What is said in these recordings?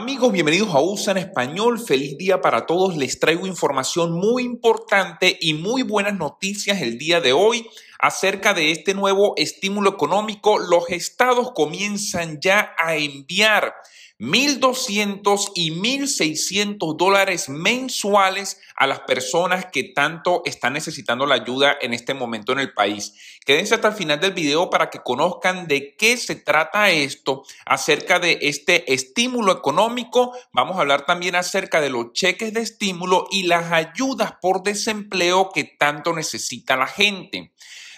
Amigos, bienvenidos a USA en español. Feliz día para todos. Les traigo información muy importante y muy buenas noticias el día de hoy acerca de este nuevo estímulo económico, los estados comienzan ya a enviar 1.200 y 1.600 dólares mensuales a las personas que tanto están necesitando la ayuda en este momento en el país. Quédense hasta el final del video para que conozcan de qué se trata esto acerca de este estímulo económico. Vamos a hablar también acerca de los cheques de estímulo y las ayudas por desempleo que tanto necesita la gente.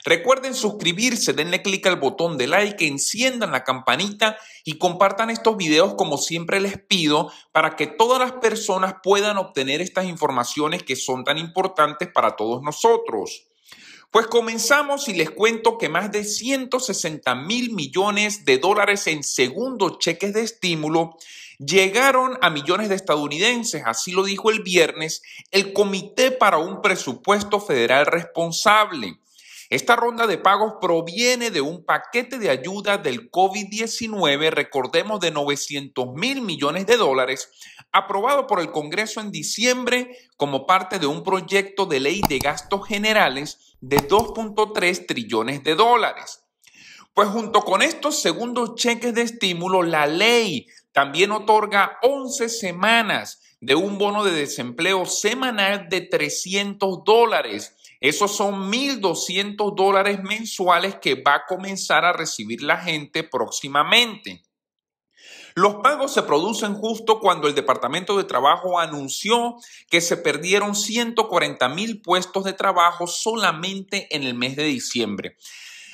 Recuerden suscribirse, denle clic al botón de like, enciendan la campanita y compartan estos videos como siempre les pido para que todas las personas puedan obtener estas informaciones que son tan importantes para todos nosotros. Pues comenzamos y les cuento que más de 160 mil millones de dólares en segundos cheques de estímulo llegaron a millones de estadounidenses, así lo dijo el viernes el Comité para un Presupuesto Federal Responsable. Esta ronda de pagos proviene de un paquete de ayuda del COVID-19, recordemos, de 900 mil millones de dólares, aprobado por el Congreso en diciembre como parte de un proyecto de ley de gastos generales de 2.3 trillones de dólares. Pues junto con estos segundos cheques de estímulo, la ley también otorga 11 semanas de un bono de desempleo semanal de 300 dólares esos son 1.200 dólares mensuales que va a comenzar a recibir la gente próximamente. Los pagos se producen justo cuando el Departamento de Trabajo anunció que se perdieron 140 mil puestos de trabajo solamente en el mes de diciembre.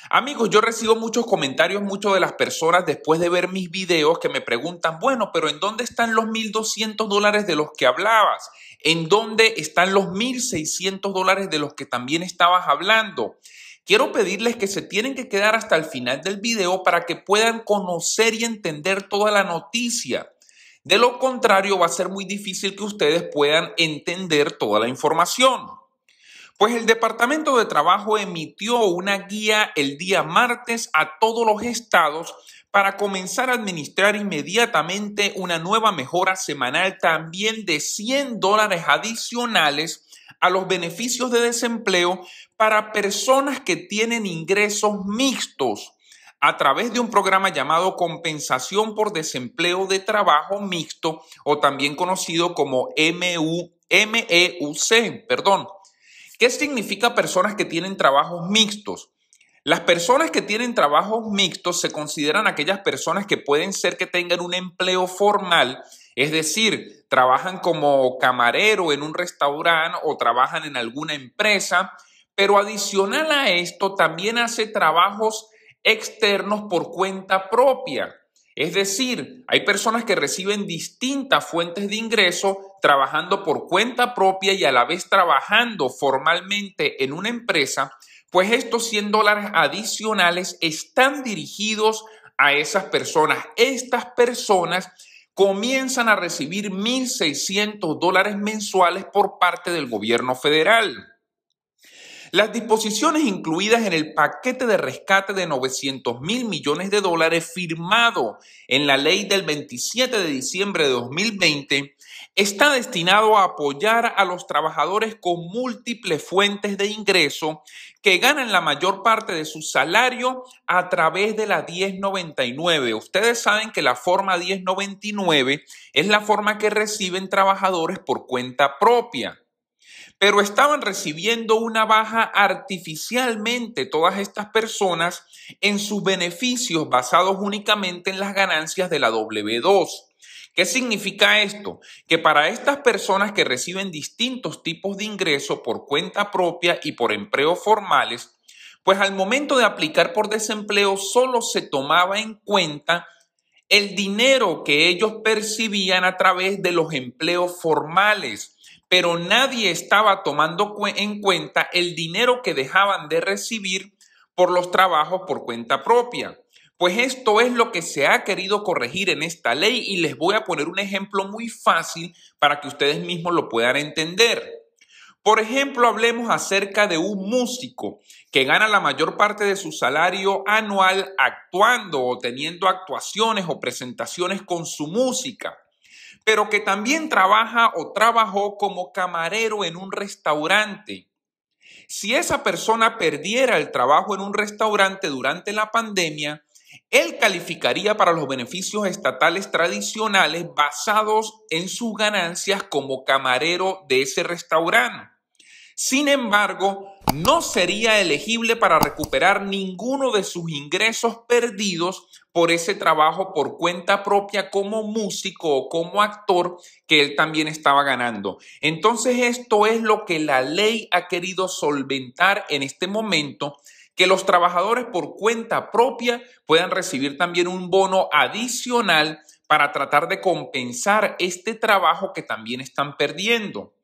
Amigos, yo recibo muchos comentarios, muchas de las personas después de ver mis videos que me preguntan, bueno, pero ¿en dónde están los 1.200 dólares de los que hablabas? ¿En dónde están los 1.600 dólares de los que también estabas hablando? Quiero pedirles que se tienen que quedar hasta el final del video para que puedan conocer y entender toda la noticia. De lo contrario, va a ser muy difícil que ustedes puedan entender toda la información. Pues el Departamento de Trabajo emitió una guía el día martes a todos los estados para comenzar a administrar inmediatamente una nueva mejora semanal también de 100 dólares adicionales a los beneficios de desempleo para personas que tienen ingresos mixtos a través de un programa llamado Compensación por Desempleo de Trabajo Mixto o también conocido como MEUC, perdón. ¿Qué significa personas que tienen trabajos mixtos? Las personas que tienen trabajos mixtos se consideran aquellas personas que pueden ser que tengan un empleo formal, es decir, trabajan como camarero en un restaurante o trabajan en alguna empresa, pero adicional a esto también hace trabajos externos por cuenta propia. Es decir, hay personas que reciben distintas fuentes de ingreso trabajando por cuenta propia y a la vez trabajando formalmente en una empresa, pues estos 100 dólares adicionales están dirigidos a esas personas. Estas personas comienzan a recibir 1.600 dólares mensuales por parte del gobierno federal. Las disposiciones incluidas en el paquete de rescate de 900 mil millones de dólares firmado en la ley del 27 de diciembre de 2020 está destinado a apoyar a los trabajadores con múltiples fuentes de ingreso que ganan la mayor parte de su salario a través de la 1099. Ustedes saben que la forma 1099 es la forma que reciben trabajadores por cuenta propia pero estaban recibiendo una baja artificialmente todas estas personas en sus beneficios basados únicamente en las ganancias de la W2. ¿Qué significa esto? Que para estas personas que reciben distintos tipos de ingresos por cuenta propia y por empleos formales, pues al momento de aplicar por desempleo solo se tomaba en cuenta el dinero que ellos percibían a través de los empleos formales, pero nadie estaba tomando en cuenta el dinero que dejaban de recibir por los trabajos por cuenta propia. Pues esto es lo que se ha querido corregir en esta ley y les voy a poner un ejemplo muy fácil para que ustedes mismos lo puedan entender. Por ejemplo, hablemos acerca de un músico que gana la mayor parte de su salario anual actuando o teniendo actuaciones o presentaciones con su música, pero que también trabaja o trabajó como camarero en un restaurante. Si esa persona perdiera el trabajo en un restaurante durante la pandemia, él calificaría para los beneficios estatales tradicionales basados en sus ganancias como camarero de ese restaurante. Sin embargo, no sería elegible para recuperar ninguno de sus ingresos perdidos por ese trabajo por cuenta propia como músico o como actor que él también estaba ganando. Entonces esto es lo que la ley ha querido solventar en este momento que los trabajadores por cuenta propia puedan recibir también un bono adicional para tratar de compensar este trabajo que también están perdiendo.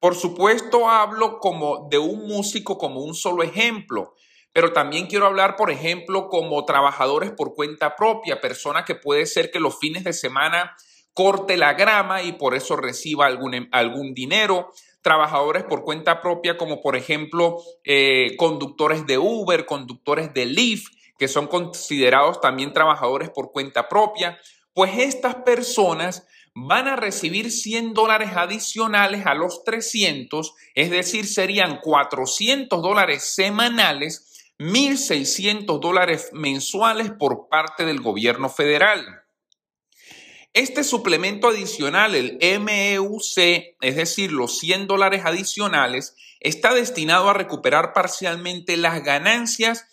Por supuesto hablo como de un músico como un solo ejemplo, pero también quiero hablar, por ejemplo, como trabajadores por cuenta propia, personas que puede ser que los fines de semana corte la grama y por eso reciba algún, em, algún dinero, trabajadores por cuenta propia como por ejemplo eh, conductores de Uber, conductores de Lyft, que son considerados también trabajadores por cuenta propia, pues estas personas van a recibir 100 dólares adicionales a los 300, es decir, serían 400 dólares semanales, 1.600 dólares mensuales por parte del gobierno federal. Este suplemento adicional, el MEUC, es decir, los 100 dólares adicionales, está destinado a recuperar parcialmente las ganancias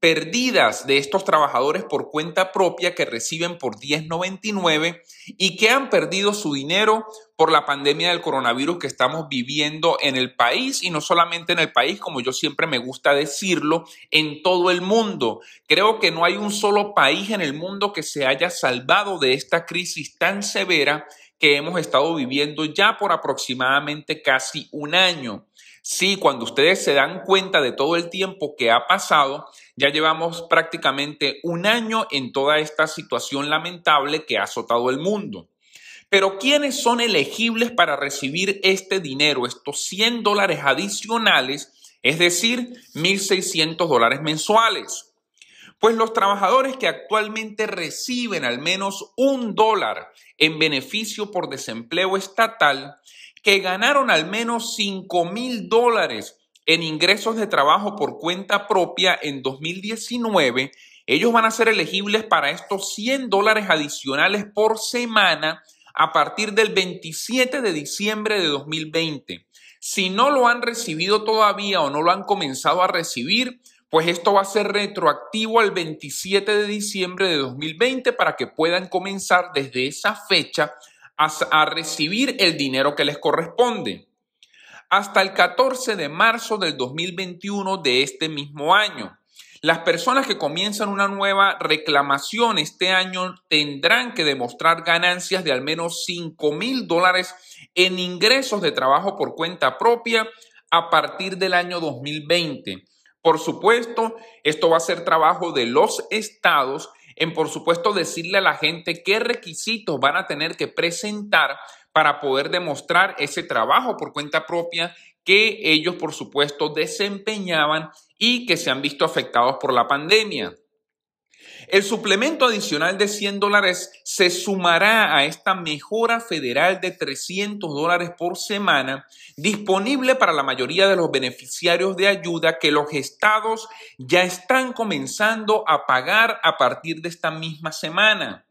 perdidas de estos trabajadores por cuenta propia que reciben por 10.99 y que han perdido su dinero por la pandemia del coronavirus que estamos viviendo en el país y no solamente en el país, como yo siempre me gusta decirlo, en todo el mundo. Creo que no hay un solo país en el mundo que se haya salvado de esta crisis tan severa que hemos estado viviendo ya por aproximadamente casi un año. Sí, cuando ustedes se dan cuenta de todo el tiempo que ha pasado, ya llevamos prácticamente un año en toda esta situación lamentable que ha azotado el mundo. Pero ¿quiénes son elegibles para recibir este dinero, estos 100 dólares adicionales, es decir, 1.600 dólares mensuales? Pues los trabajadores que actualmente reciben al menos un dólar en beneficio por desempleo estatal que ganaron al menos 5.000 mil dólares en ingresos de trabajo por cuenta propia en 2019, ellos van a ser elegibles para estos 100 dólares adicionales por semana a partir del 27 de diciembre de 2020. Si no lo han recibido todavía o no lo han comenzado a recibir, pues esto va a ser retroactivo al 27 de diciembre de 2020 para que puedan comenzar desde esa fecha a, recibir el dinero que les corresponde hasta el 14 de marzo del 2021 de este mismo año. Las personas que comienzan una nueva reclamación este año tendrán que demostrar ganancias de al menos 5 mil dólares en ingresos de trabajo por cuenta propia a partir del año 2020. Por supuesto, esto va a ser trabajo de los estados en por supuesto decirle a la gente qué requisitos van a tener que presentar para poder demostrar ese trabajo por cuenta propia que ellos por supuesto desempeñaban y que se han visto afectados por la pandemia. El suplemento adicional de 100 dólares se sumará a esta mejora federal de 300 dólares por semana disponible para la mayoría de los beneficiarios de ayuda que los estados ya están comenzando a pagar a partir de esta misma semana.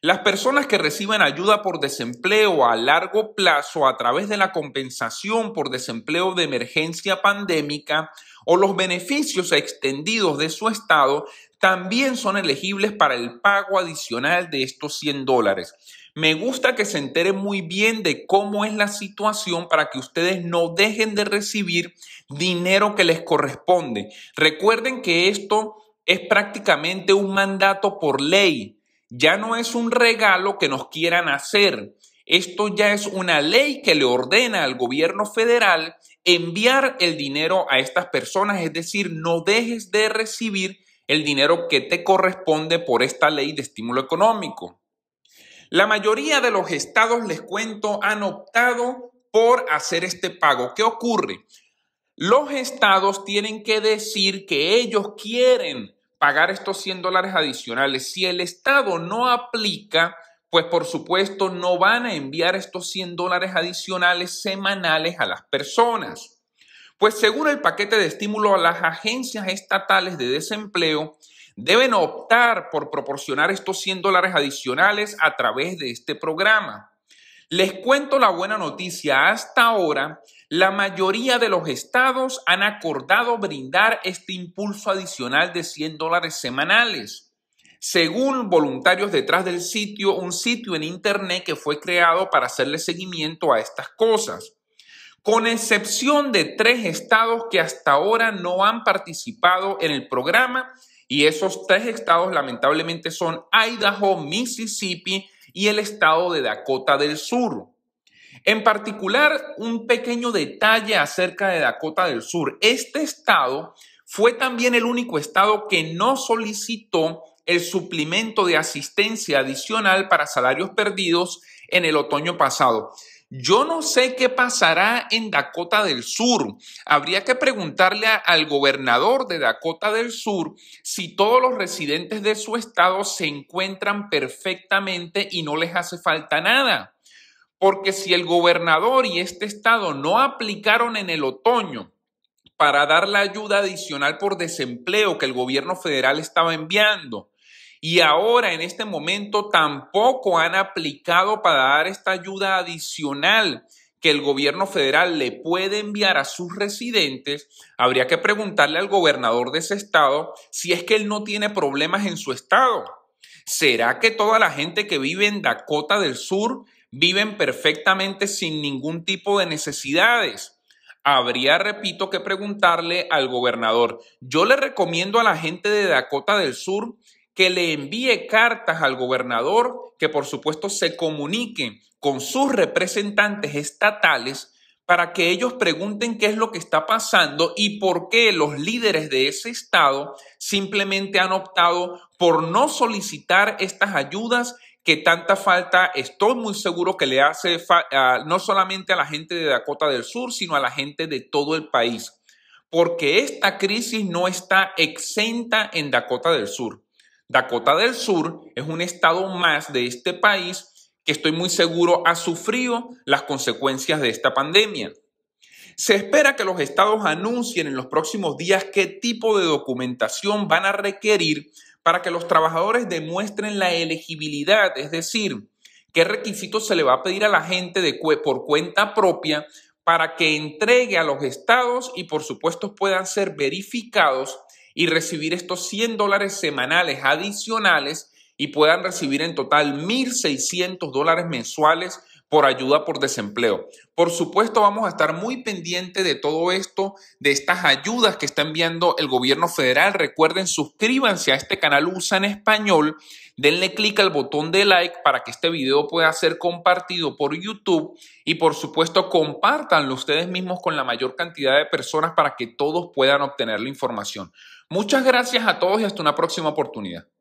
Las personas que reciben ayuda por desempleo a largo plazo a través de la compensación por desempleo de emergencia pandémica o los beneficios extendidos de su estado también son elegibles para el pago adicional de estos 100 dólares. Me gusta que se enteren muy bien de cómo es la situación para que ustedes no dejen de recibir dinero que les corresponde. Recuerden que esto es prácticamente un mandato por ley. Ya no es un regalo que nos quieran hacer. Esto ya es una ley que le ordena al gobierno federal enviar el dinero a estas personas, es decir, no dejes de recibir el dinero que te corresponde por esta ley de estímulo económico. La mayoría de los estados, les cuento, han optado por hacer este pago. ¿Qué ocurre? Los estados tienen que decir que ellos quieren pagar estos 100 dólares adicionales. Si el Estado no aplica, pues por supuesto no van a enviar estos 100 dólares adicionales semanales a las personas. Pues según el paquete de estímulo a las agencias estatales de desempleo, deben optar por proporcionar estos 100 dólares adicionales a través de este programa. Les cuento la buena noticia. Hasta ahora, la mayoría de los estados han acordado brindar este impulso adicional de 100 dólares semanales. Según voluntarios detrás del sitio, un sitio en Internet que fue creado para hacerle seguimiento a estas cosas. Con excepción de tres estados que hasta ahora no han participado en el programa, y esos tres estados lamentablemente son Idaho, Mississippi y el estado de Dakota del Sur. En particular, un pequeño detalle acerca de Dakota del Sur. Este estado fue también el único estado que no solicitó el suplemento de asistencia adicional para salarios perdidos en el otoño pasado. Yo no sé qué pasará en Dakota del Sur. Habría que preguntarle al gobernador de Dakota del Sur si todos los residentes de su estado se encuentran perfectamente y no les hace falta nada. Porque si el gobernador y este estado no aplicaron en el otoño para dar la ayuda adicional por desempleo que el gobierno federal estaba enviando, y ahora en este momento tampoco han aplicado para dar esta ayuda adicional que el gobierno federal le puede enviar a sus residentes, habría que preguntarle al gobernador de ese estado si es que él no tiene problemas en su estado. ¿Será que toda la gente que vive en Dakota del Sur viven perfectamente sin ningún tipo de necesidades? Habría, repito, que preguntarle al gobernador. Yo le recomiendo a la gente de Dakota del Sur que le envíe cartas al gobernador, que por supuesto se comunique con sus representantes estatales para que ellos pregunten qué es lo que está pasando y por qué los líderes de ese estado simplemente han optado por no solicitar estas ayudas que tanta falta, estoy muy seguro que le hace no solamente a la gente de Dakota del Sur, sino a la gente de todo el país, porque esta crisis no está exenta en Dakota del Sur. Dakota del Sur es un estado más de este país que estoy muy seguro ha sufrido las consecuencias de esta pandemia. Se espera que los estados anuncien en los próximos días qué tipo de documentación van a requerir para que los trabajadores demuestren la elegibilidad, es decir, qué requisitos se le va a pedir a la gente por cuenta propia para que entregue a los estados y por supuesto puedan ser verificados y recibir estos 100 dólares semanales adicionales y puedan recibir en total 1.600 dólares mensuales por ayuda por desempleo. Por supuesto, vamos a estar muy pendientes de todo esto, de estas ayudas que está enviando el gobierno federal. Recuerden, suscríbanse a este canal USA en español, denle clic al botón de like para que este video pueda ser compartido por YouTube y por supuesto compártanlo ustedes mismos con la mayor cantidad de personas para que todos puedan obtener la información. Muchas gracias a todos y hasta una próxima oportunidad.